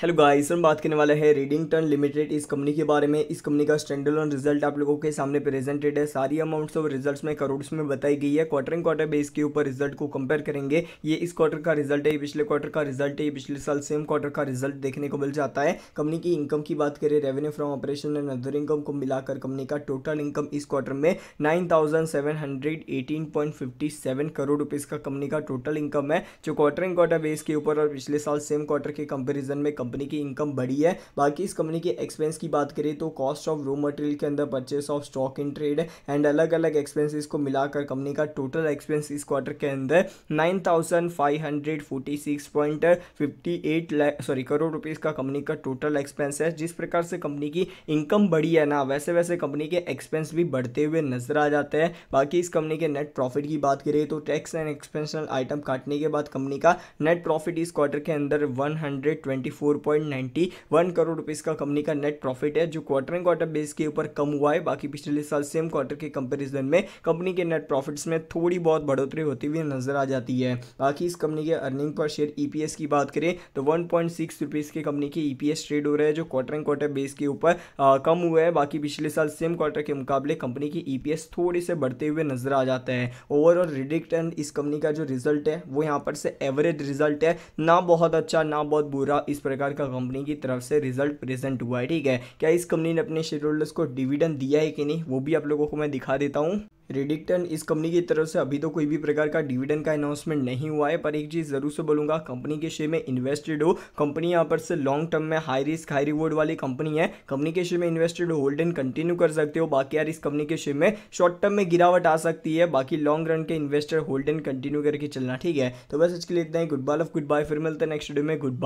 hello guys हम बात करने वाले हैं रीडिंग टर्न लिमिटेड इस कंपनी के बारे में इस कंपनी का स्टैंडर्ड ऑन रिजल्ट आप लोगों के सामने प्रेजेंटेड है सारी अमाउंट्स ऑफ रिजल्ट्स में करोड्स में बताई गई है क्वार्टर एंड क्वार्टर बेस के ऊपर रिजल्ट को कंपेयर करेंगे ये इस क्वार्टर का रिजल्ट है पिछले क्वार्टर का रिजल्ट है पिछले साल सेम क्वार्टर का रिजल्ट देखने को मिल जाता है कंपनी की इनकम की बात करें revenue from operation and other income को मिलाकर कंपनी का टोटल इनकम इस क्वार्टर में नाइन करोड़ रुपीज़ का कंपनी का टोटल इनकम है जो क्वार्टर एंड क्वार्टर बेस के ऊपर और पिछले साल सेम क्वार्टर के कंपेरिजन में कंपनी की इनकम बढ़ी है बाकी इस कंपनी के एक्सपेंस की बात करें तो कॉस्ट ऑफ रॉ मटेरियल के अंदर purchase of stock in trade and अलग अलग एक्सपेंसिस को मिलाकर कंपनी का टोटल एक्सपेंस इस क्वार्टर के अंदर nine thousand five hundred forty six point fifty eight lakh sorry crore rupees का कंपनी का टोटल एक्सपेंस है जिस प्रकार से कंपनी की इनकम बढ़ी है ना वैसे वैसे कंपनी के एक्सपेंस भी बढ़ते हुए नजर आ जाते हैं बाकी इस कंपनी के नेट प्रॉफिट की बात करें तो टैक्स एंड एक्सपेंशनल आइटम काटने के बाद कंपनी का नेट प्रॉफिट इस क्वार्टर के अंदर one hundred twenty four 4.91 crore rupees का कंपनी का नेट प्रॉफिट है जो क्वार्टर एंड क्वार्टर बेस के ऊपर कम हुआ है बाकी पिछले साल सेम क्वार्टर के कंपेरिजन में कंपनी के नेट प्रॉफिट्स में थोड़ी बहुत बढ़ोतरी होती हुई नजर आ जाती है बाकी इस कंपनी के अर्निंग पर शेयर ईपीएस की बात करें तो वन पॉइंट के कंपनी के ईपीएस ट्रेड हो रहे हैं जो क्वार्टर एंड क्वार्टर बेस के ऊपर कम हुआ है बाकी पिछले साल सेम क्वार्टर के मुकाबले कंपनी की ईपीएस थोड़ी से बढ़ते हुए नजर आ जाते हैं ओवरऑल रिडिक्ट इस कंपनी का जो रिजल्ट है वो यहाँ पर से एवरेज रिजल्ट है ना बहुत अच्छा ना बहुत बुरा इस प्रकार प्रकार का कंपनी की तरफ से रिजल्ट प्रेजेंट हुआ है ठीक है क्या इस कंपनी ने अपने शेयर होल्डर्स को डिविडेंड दिया है कि नहीं वो भी आप लोगों को मैं दिखा देता हूँ रेडिक्टन इस कंपनी की तरफ से अभी तो कोई भी प्रकार का डिविडेंड का अनाउंसमेंट नहीं हुआ है पर एक चीज़ ज़रूर से बोलूंगा कंपनी के शेयर में इन्वेस्टेड हो कंपनी यहाँ पर से लॉन्ग टर्म में हाई रिस्क हाई रिवॉर्ड वाली कंपनी है कंपनी के शेयर में इन्वेस्टेड हो होल्ड एंड कंटिन्यू कर सकते हो बाकी यार इस कंपनी के शेयर में शॉर्ट टर्म में गिरावट आ सकती है बाकी लॉन्ग रन के इन्वेस्टर होल्ड एंड कंटिन्यू करके चलना ठीक है तो बस इसके लिए इतना ही goodbye love goodbye फिर मिलते हैं नेक्स्ट वीडियो में गुड बाय